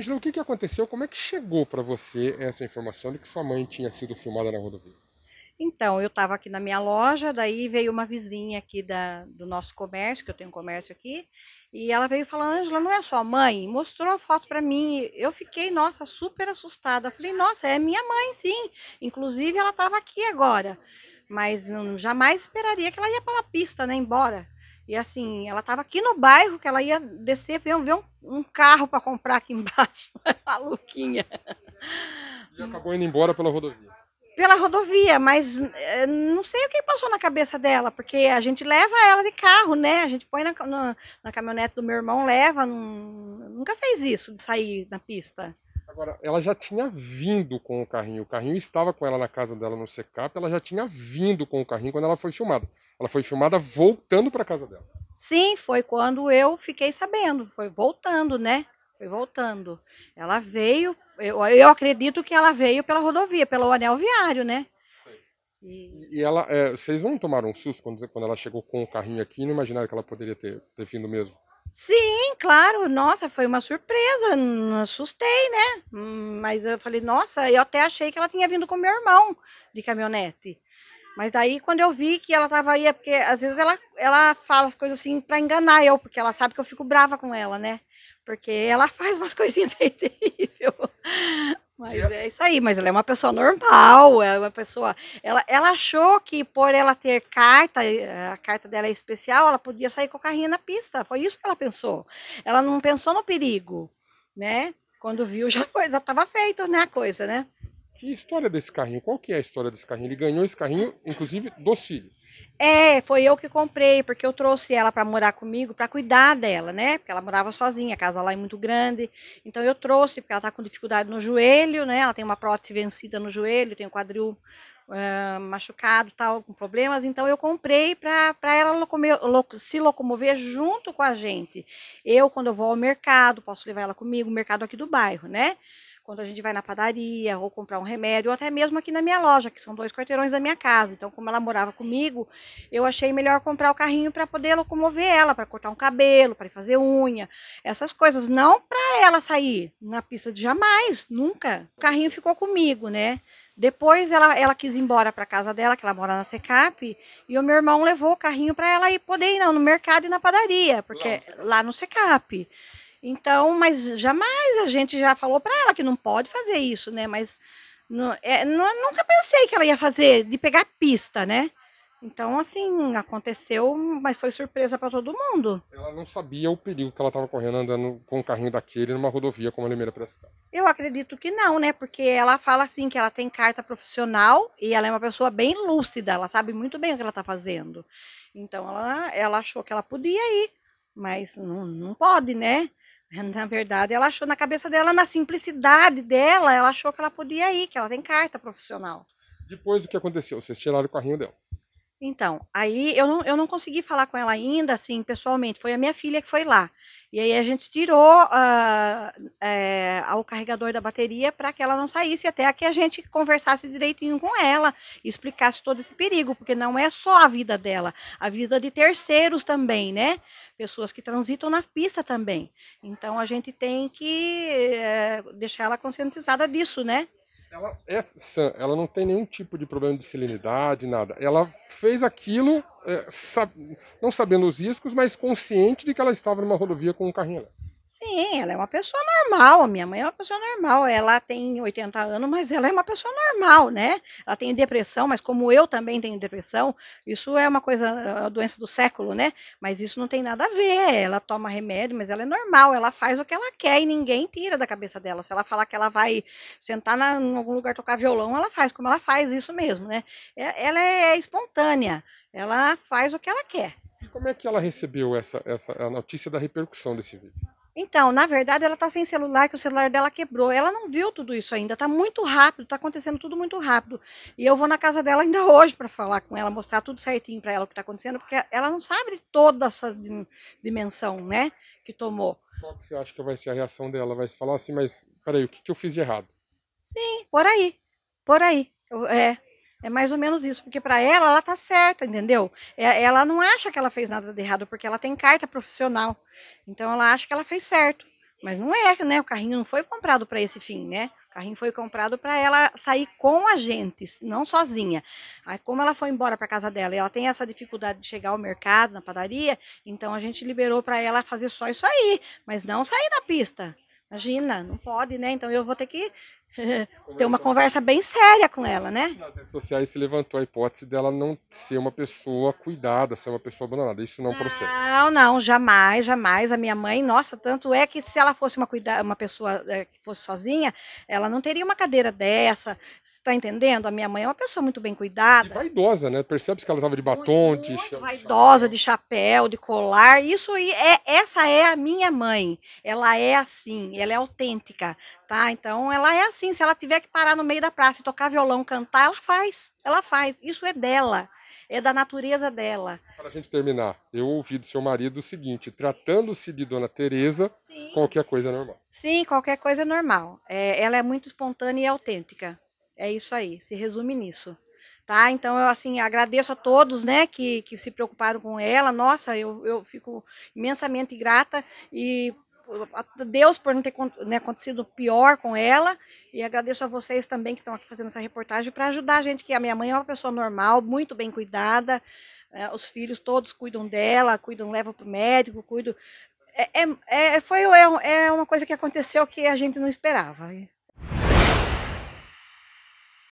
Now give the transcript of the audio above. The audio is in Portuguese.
Angela, o que, que aconteceu? Como é que chegou para você essa informação de que sua mãe tinha sido filmada na rodovia? Então, eu estava aqui na minha loja, daí veio uma vizinha aqui da, do nosso comércio, que eu tenho um comércio aqui, e ela veio falando, Ângela, não é sua mãe? Mostrou a foto para mim. Eu fiquei, nossa, super assustada. Falei, nossa, é minha mãe, sim. Inclusive, ela estava aqui agora. Mas não, jamais esperaria que ela ia pela pista, né, embora. E assim, ela estava aqui no bairro que ela ia descer, ver, ver um, um carro para comprar aqui embaixo. Maluquinha. E acabou indo embora pela rodovia. Pela rodovia, mas eh, não sei o que passou na cabeça dela, porque a gente leva ela de carro, né? A gente põe na, na, na caminhonete do meu irmão, leva. Num, nunca fez isso de sair na pista. Agora, ela já tinha vindo com o carrinho. O carrinho estava com ela na casa dela no secap, ela já tinha vindo com o carrinho quando ela foi filmada. Ela foi filmada voltando para casa dela. Sim, foi quando eu fiquei sabendo. Foi voltando, né? Foi voltando. Ela veio, eu, eu acredito que ela veio pela rodovia, pelo anel viário, né? E, e ela, é, vocês não tomaram um susto quando, quando ela chegou com o carrinho aqui? Não imaginaram que ela poderia ter, ter vindo mesmo? Sim, claro. Nossa, foi uma surpresa. Não assustei, né? Hum, mas eu falei, nossa, eu até achei que ela tinha vindo com meu irmão de caminhonete. Mas daí quando eu vi que ela tava aí, é porque às vezes ela, ela fala as coisas assim para enganar eu, porque ela sabe que eu fico brava com ela, né? Porque ela faz umas coisinhas bem terrível. Mas é isso aí, mas ela é uma pessoa normal, é uma pessoa. Ela, ela achou que por ela ter carta, eh, a carta dela é especial, ela podia sair com o carrinho na pista. Foi isso que ela pensou. Ela não pensou no perigo, né? Quando viu, já, foi, já tava feito, né, a coisa, né? Que história desse carrinho? Qual que é a história desse carrinho? Ele ganhou esse carrinho, inclusive, dos filhos. É, foi eu que comprei, porque eu trouxe ela para morar comigo, para cuidar dela, né? Porque ela morava sozinha, a casa lá é muito grande. Então eu trouxe, porque ela tá com dificuldade no joelho, né? Ela tem uma prótese vencida no joelho, tem o um quadril Uh, machucado, tal, com problemas. Então eu comprei para ela se locomover junto com a gente. Eu, quando eu vou ao mercado, posso levar ela comigo, mercado aqui do bairro, né? quando a gente vai na padaria ou comprar um remédio, ou até mesmo aqui na minha loja, que são dois quarteirões da minha casa. Então, como ela morava comigo, eu achei melhor comprar o carrinho para poder locomover ela, para cortar um cabelo, para fazer unha, essas coisas. Não para ela sair na pista de jamais, nunca. O carrinho ficou comigo, né? Depois ela, ela quis ir embora para casa dela, que ela mora na Secap, e o meu irmão levou o carrinho para ela ir poder ir no mercado e na padaria, porque lá no Secap. Lá no Secap. Então, mas jamais a gente já falou para ela que não pode fazer isso, né? Mas não, é, não, nunca pensei que ela ia fazer de pegar pista, né? Então, assim, aconteceu, mas foi surpresa para todo mundo. Ela não sabia o perigo que ela estava correndo andando com um carrinho daquele numa rodovia como a Limeira Piracicaba. Eu acredito que não, né? Porque ela fala assim que ela tem carta profissional e ela é uma pessoa bem lúcida, ela sabe muito bem o que ela está fazendo. Então, ela, ela achou que ela podia ir, mas não, não pode, né? Na verdade, ela achou na cabeça dela, na simplicidade dela, ela achou que ela podia ir, que ela tem carta profissional. Depois do que aconteceu, vocês tiraram o carrinho dela. Então, aí eu não, eu não consegui falar com ela ainda, assim, pessoalmente. Foi a minha filha que foi lá. E aí a gente tirou uh, é, o carregador da bateria para que ela não saísse, até que a gente conversasse direitinho com ela e explicasse todo esse perigo, porque não é só a vida dela, a vida de terceiros também, né? Pessoas que transitam na pista também. Então a gente tem que é, deixar ela conscientizada disso, né? Ela é sã, ela não tem nenhum tipo de problema de salinidade, nada. Ela fez aquilo, é, sab... não sabendo os riscos, mas consciente de que ela estava numa rodovia com um carrinho elétrico. Sim, ela é uma pessoa normal. A minha mãe é uma pessoa normal. Ela tem 80 anos, mas ela é uma pessoa normal, né? Ela tem depressão, mas como eu também tenho depressão, isso é uma coisa, a doença do século, né? Mas isso não tem nada a ver. Ela toma remédio, mas ela é normal. Ela faz o que ela quer e ninguém tira da cabeça dela. Se ela falar que ela vai sentar na, em algum lugar tocar violão, ela faz como ela faz, isso mesmo, né? É, ela é espontânea. Ela faz o que ela quer. E como é que ela recebeu essa, essa a notícia da repercussão desse vídeo? Então, na verdade, ela está sem celular, que o celular dela quebrou. Ela não viu tudo isso ainda. Está muito rápido, está acontecendo tudo muito rápido. E eu vou na casa dela ainda hoje para falar com ela, mostrar tudo certinho para ela o que está acontecendo, porque ela não sabe de toda essa dimensão, né, que tomou. Qual que você acha que vai ser a reação dela? Vai se falar assim, mas peraí, o que, que eu fiz de errado? Sim, por aí, por aí. Eu, é, é mais ou menos isso, porque para ela, ela tá certa, entendeu? É, ela não acha que ela fez nada de errado, porque ela tem carta profissional. Então ela acha que ela fez certo. Mas não é, né? O carrinho não foi comprado para esse fim, né? O carrinho foi comprado para ela sair com a gente, não sozinha. Aí, como ela foi embora para casa dela e ela tem essa dificuldade de chegar ao mercado, na padaria, então a gente liberou para ela fazer só isso aí, mas não sair na pista. Imagina, não pode, né? Então eu vou ter que ter uma conversa bem séria com ela, né? Nas redes sociais se levantou a hipótese dela não ser uma pessoa cuidada, ser uma pessoa abandonada. Isso não, não procede. Não, não, jamais, jamais. A minha mãe, nossa, tanto é que se ela fosse uma, cuida uma pessoa é, que fosse sozinha, ela não teria uma cadeira dessa. Você tá entendendo? A minha mãe é uma pessoa muito bem cuidada. E vaidosa, né? Percebe-se que ela estava de batom, muito, de vaidosa, de chapéu, de colar. Isso aí é essa é a minha mãe. Ela é assim, ela é autêntica, tá? Então ela é assim assim, se ela tiver que parar no meio da praça e tocar violão, cantar, ela faz. Ela faz. Isso é dela. É da natureza dela. Para a gente terminar, eu ouvi do seu marido o seguinte: tratando-se de Dona Teresa, Sim. qualquer coisa é normal. Sim, qualquer coisa é normal. É, ela é muito espontânea e autêntica. É isso aí. Se resume nisso. Tá? Então eu assim agradeço a todos, né, que, que se preocuparam com ela. Nossa, eu, eu fico imensamente grata e Deus por não ter né, acontecido pior com ela. E agradeço a vocês também que estão aqui fazendo essa reportagem para ajudar a gente, que a minha mãe é uma pessoa normal, muito bem cuidada. Né, os filhos todos cuidam dela, cuidam, levam para o médico, cuidam. É, é, é, foi, é, é uma coisa que aconteceu que a gente não esperava.